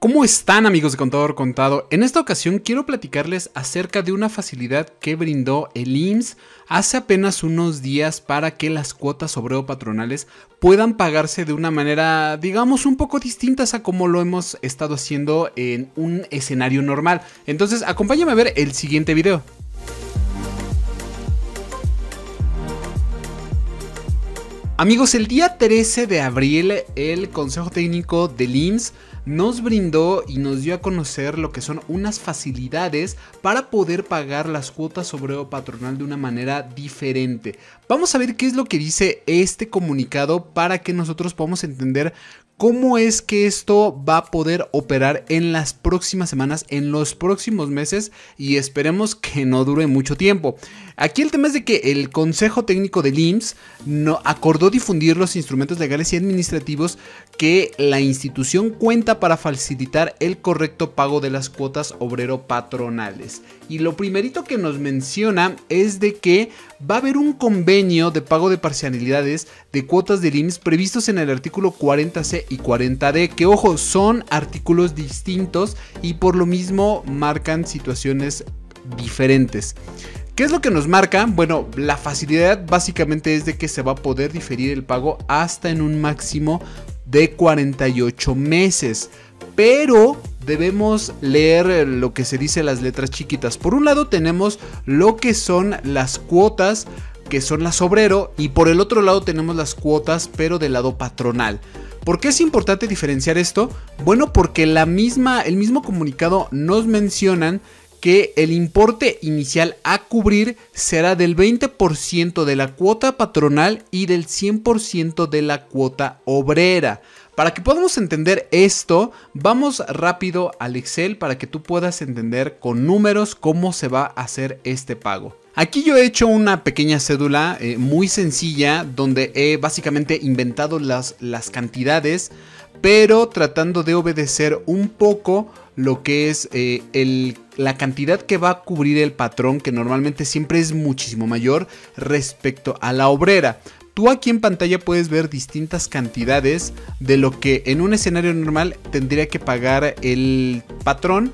¿Cómo están amigos de Contador Contado? En esta ocasión quiero platicarles acerca de una facilidad que brindó el IMSS hace apenas unos días para que las cuotas obreo patronales puedan pagarse de una manera, digamos, un poco distinta a como lo hemos estado haciendo en un escenario normal. Entonces, acompáñame a ver el siguiente video. Amigos, el día 13 de abril el Consejo Técnico del IMSS nos brindó y nos dio a conocer lo que son unas facilidades para poder pagar las cuotas obrero patronal de una manera diferente. Vamos a ver qué es lo que dice este comunicado para que nosotros podamos entender ¿Cómo es que esto va a poder operar en las próximas semanas, en los próximos meses y esperemos que no dure mucho tiempo? Aquí el tema es de que el Consejo Técnico del IMSS no acordó difundir los instrumentos legales y administrativos que la institución cuenta para facilitar el correcto pago de las cuotas obrero patronales. Y lo primerito que nos menciona es de que va a haber un convenio de pago de parcialidades de cuotas de IMSS previstos en el artículo 40C y 40D, que ojo, son artículos distintos y por lo mismo marcan situaciones diferentes. ¿Qué es lo que nos marca? Bueno, la facilidad básicamente es de que se va a poder diferir el pago hasta en un máximo de 48 meses. Pero debemos leer eh, lo que se dice las letras chiquitas. Por un lado tenemos lo que son las cuotas, que son las obrero, y por el otro lado tenemos las cuotas, pero del lado patronal. ¿Por qué es importante diferenciar esto? Bueno, porque la misma, el mismo comunicado nos mencionan que el importe inicial a cubrir será del 20% de la cuota patronal y del 100% de la cuota obrera. Para que podamos entender esto, vamos rápido al Excel para que tú puedas entender con números cómo se va a hacer este pago. Aquí yo he hecho una pequeña cédula eh, muy sencilla donde he básicamente inventado las, las cantidades, pero tratando de obedecer un poco lo que es eh, la cantidad que va a cubrir el patrón, que normalmente siempre es muchísimo mayor respecto a la obrera. Tú aquí en pantalla puedes ver distintas cantidades de lo que en un escenario normal tendría que pagar el patrón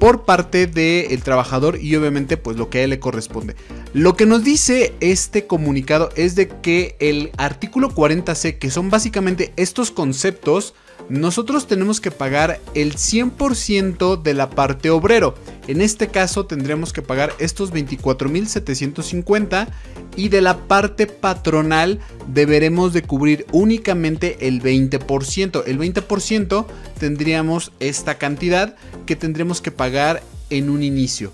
por parte del trabajador y obviamente pues lo que a él le corresponde. Lo que nos dice este comunicado es de que el artículo 40C, que son básicamente estos conceptos, nosotros tenemos que pagar el 100% de la parte obrero. En este caso tendremos que pagar estos 24.750 y de la parte patronal deberemos de cubrir únicamente el 20%. El 20% tendríamos esta cantidad que tendremos que pagar en un inicio.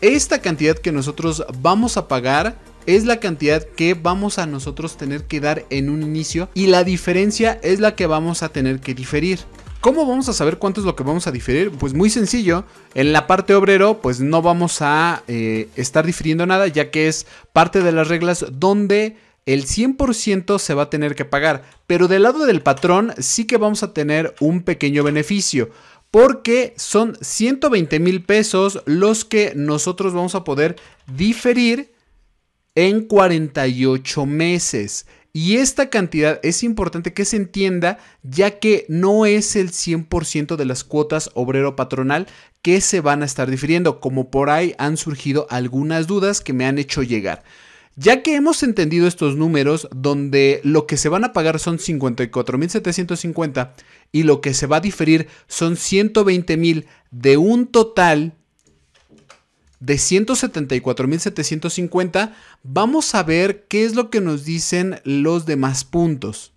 Esta cantidad que nosotros vamos a pagar es la cantidad que vamos a nosotros tener que dar en un inicio y la diferencia es la que vamos a tener que diferir. ¿Cómo vamos a saber cuánto es lo que vamos a diferir? Pues muy sencillo, en la parte obrero pues no vamos a eh, estar diferiendo nada ya que es parte de las reglas donde el 100% se va a tener que pagar, pero del lado del patrón sí que vamos a tener un pequeño beneficio porque son 120 mil pesos los que nosotros vamos a poder diferir en 48 meses. Y esta cantidad es importante que se entienda ya que no es el 100% de las cuotas obrero patronal que se van a estar difiriendo, como por ahí han surgido algunas dudas que me han hecho llegar. Ya que hemos entendido estos números donde lo que se van a pagar son 54.750 y lo que se va a diferir son 120.000 de un total de 174.750, vamos a ver qué es lo que nos dicen los demás puntos.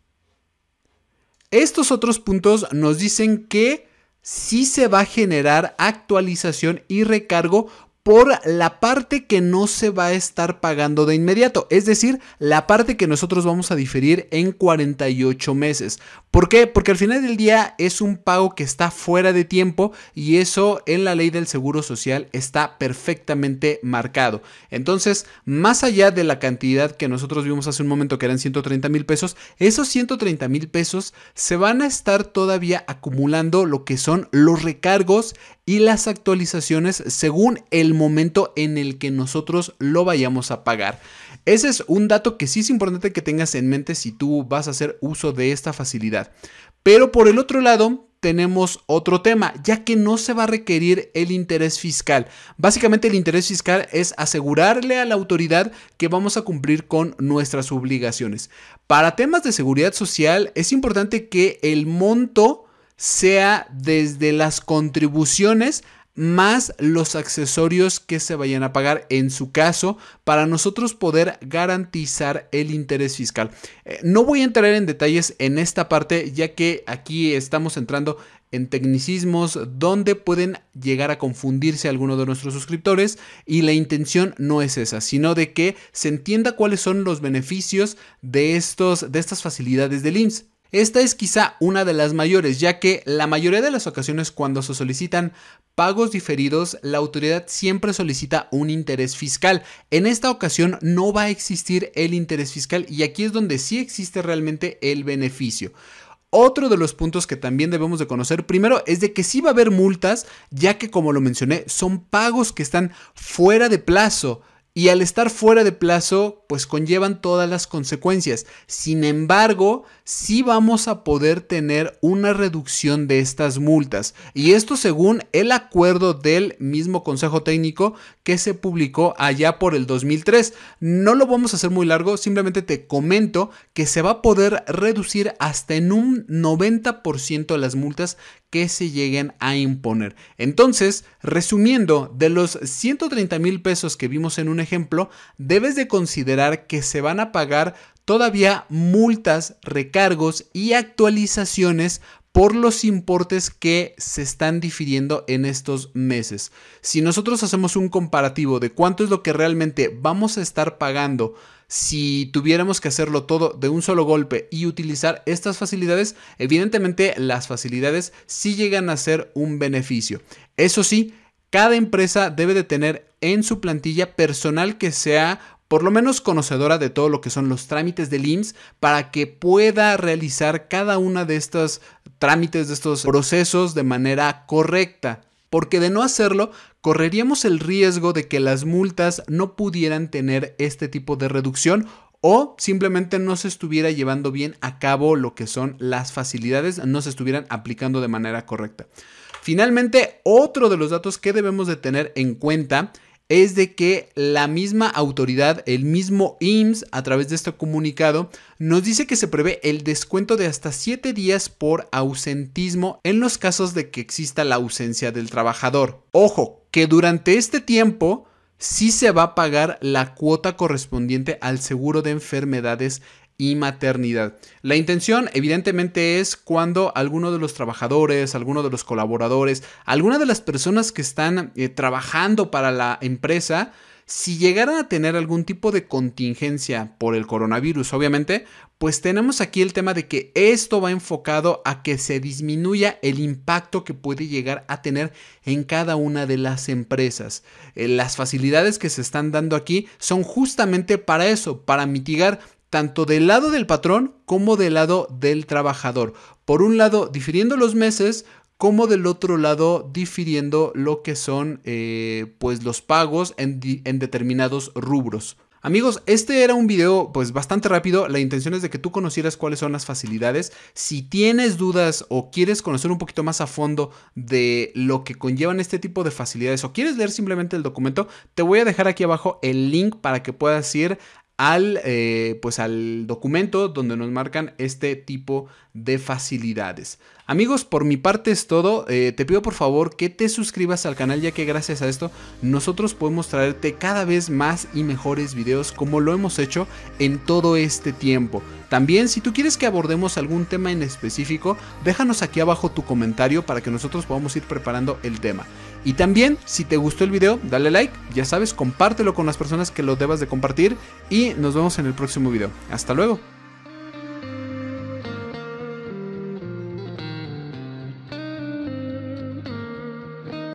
Estos otros puntos nos dicen que si se va a generar actualización y recargo por la parte que no se va a estar pagando de inmediato, es decir, la parte que nosotros vamos a diferir en 48 meses. ¿Por qué? Porque al final del día es un pago que está fuera de tiempo y eso en la ley del Seguro Social está perfectamente marcado. Entonces, más allá de la cantidad que nosotros vimos hace un momento que eran 130 mil pesos, esos 130 mil pesos se van a estar todavía acumulando lo que son los recargos y las actualizaciones según el momento en el que nosotros lo vayamos a pagar. Ese es un dato que sí es importante que tengas en mente si tú vas a hacer uso de esta facilidad. Pero por el otro lado, tenemos otro tema, ya que no se va a requerir el interés fiscal. Básicamente el interés fiscal es asegurarle a la autoridad que vamos a cumplir con nuestras obligaciones. Para temas de seguridad social es importante que el monto sea desde las contribuciones más los accesorios que se vayan a pagar en su caso para nosotros poder garantizar el interés fiscal. Eh, no voy a entrar en detalles en esta parte ya que aquí estamos entrando en tecnicismos donde pueden llegar a confundirse algunos de nuestros suscriptores y la intención no es esa, sino de que se entienda cuáles son los beneficios de, estos, de estas facilidades del IMSS. Esta es quizá una de las mayores, ya que la mayoría de las ocasiones cuando se solicitan pagos diferidos, la autoridad siempre solicita un interés fiscal. En esta ocasión no va a existir el interés fiscal y aquí es donde sí existe realmente el beneficio. Otro de los puntos que también debemos de conocer primero es de que sí va a haber multas, ya que como lo mencioné, son pagos que están fuera de plazo y al estar fuera de plazo, pues conllevan todas las consecuencias. Sin embargo, sí vamos a poder tener una reducción de estas multas. Y esto según el acuerdo del mismo Consejo Técnico que se publicó allá por el 2003. No lo vamos a hacer muy largo, simplemente te comento que se va a poder reducir hasta en un 90% las multas que se lleguen a imponer. Entonces, resumiendo, de los 130 mil pesos que vimos en un ejemplo, debes de considerar que se van a pagar todavía multas, recargos y actualizaciones por los importes que se están difiriendo en estos meses. Si nosotros hacemos un comparativo de cuánto es lo que realmente vamos a estar pagando si tuviéramos que hacerlo todo de un solo golpe y utilizar estas facilidades, evidentemente las facilidades sí llegan a ser un beneficio. Eso sí, cada empresa debe de tener en su plantilla personal que sea por lo menos conocedora de todo lo que son los trámites del IMSS para que pueda realizar cada una de estos trámites, de estos procesos de manera correcta. Porque de no hacerlo, correríamos el riesgo de que las multas no pudieran tener este tipo de reducción o simplemente no se estuviera llevando bien a cabo lo que son las facilidades, no se estuvieran aplicando de manera correcta. Finalmente, otro de los datos que debemos de tener en cuenta es de que la misma autoridad, el mismo IMSS, a través de este comunicado, nos dice que se prevé el descuento de hasta 7 días por ausentismo en los casos de que exista la ausencia del trabajador. Ojo, que durante este tiempo sí se va a pagar la cuota correspondiente al seguro de enfermedades y maternidad. La intención evidentemente es cuando alguno de los trabajadores, alguno de los colaboradores, alguna de las personas que están eh, trabajando para la empresa, si llegaran a tener algún tipo de contingencia por el coronavirus, obviamente, pues tenemos aquí el tema de que esto va enfocado a que se disminuya el impacto que puede llegar a tener en cada una de las empresas. Eh, las facilidades que se están dando aquí son justamente para eso, para mitigar tanto del lado del patrón como del lado del trabajador. Por un lado, difiriendo los meses, como del otro lado difiriendo lo que son eh, pues los pagos en, determinados rubros. Amigos, este era un video pues bastante rápido. La intención es de que tú conocieras cuáles son las facilidades. Si tienes dudas o quieres conocer un poquito más a fondo de lo que conllevan este tipo de facilidades o quieres leer simplemente el documento, te voy a dejar aquí abajo el link para que puedas ir al, eh, pues al documento donde nos marcan este tipo de facilidades. Amigos, por mi parte es todo. Eh, te pido por favor que te suscribas al canal ya que gracias a esto nosotros podemos traerte cada vez más y mejores videos como lo hemos hecho en todo este tiempo. También si tú quieres que abordemos algún tema en específico, déjanos aquí abajo tu comentario para que nosotros podamos ir preparando el tema. Y también si te gustó el video, dale like, ya sabes, compártelo con las personas que lo debas de compartir y nos vemos en el próximo video. Hasta luego.